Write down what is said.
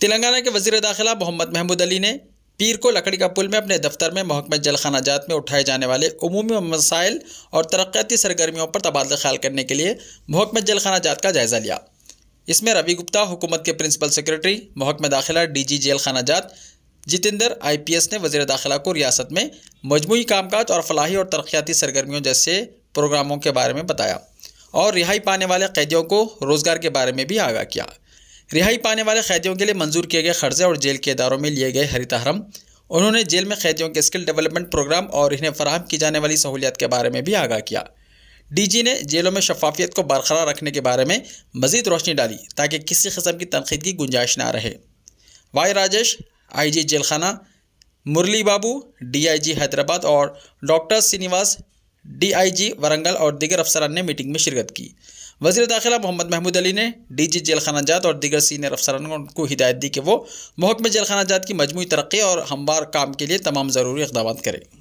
तेलंगाना के वजीर दाखिला मोहम्मद महमूद अली ने पीर को लकड़ी का पुल में अपने दफ्तर में महकमे जलखाना जात में उठाए जाने वाले अमूमी मसाइल और तरक्याती सरगर्मियों पर तबादला ख्याल करने के लिए महकमे जलखाना जात का जायज़ा लिया इसमें रवि गुप्ता हुकूमत के प्रिंसिपल सेक्रेटरी महकमे दाखिला डी जी जेल खाना जात जितेंद्र एस ने वजी दाखिला को रियासत में मजमू कामकाज और फलाही और तरक्याती सरगर्मियों जैसे प्रोग्रामों के बारे में बताया और रिहाई पाने वाले कैदियों को रोज़गार के बारे में भी आगाह किया रिहाई पाने वाले कैदियों के लिए मंजूर किए गए खर्चे और जेल के इदारों में लिए गए हरितहरम उन्होंने जेल में कैदियों के स्किल डेवलपमेंट प्रोग्राम और इन्हें फराहम की जाने वाली सहूलियात के बारे में भी आगाह किया डीजी ने जेलों में शफाफियत को बरकरार रखने के बारे में मजीद रोशनी डाली ताकि किसी कस्म की तनकीद की गुंजाइश ना रहे वाई राजेश आईजी जेलखाना मुरली बाबू डीआईजी हैदराबाद और डॉक्टर श्रीनिवास डीआईजी वरंगल और दीगर अफसरान ने मीटिंग में शिरकत की वजीर दाखिला मोहम्मद महमूद अली ने डी जी जेल खाना जात और दीगर सीनियर अफसरान को हिदायत दी कि वो महकमे जेल खाना जात की मजमू तरक्की और हमवार काम के लिए तमाम ज़रूरी इकदाम करें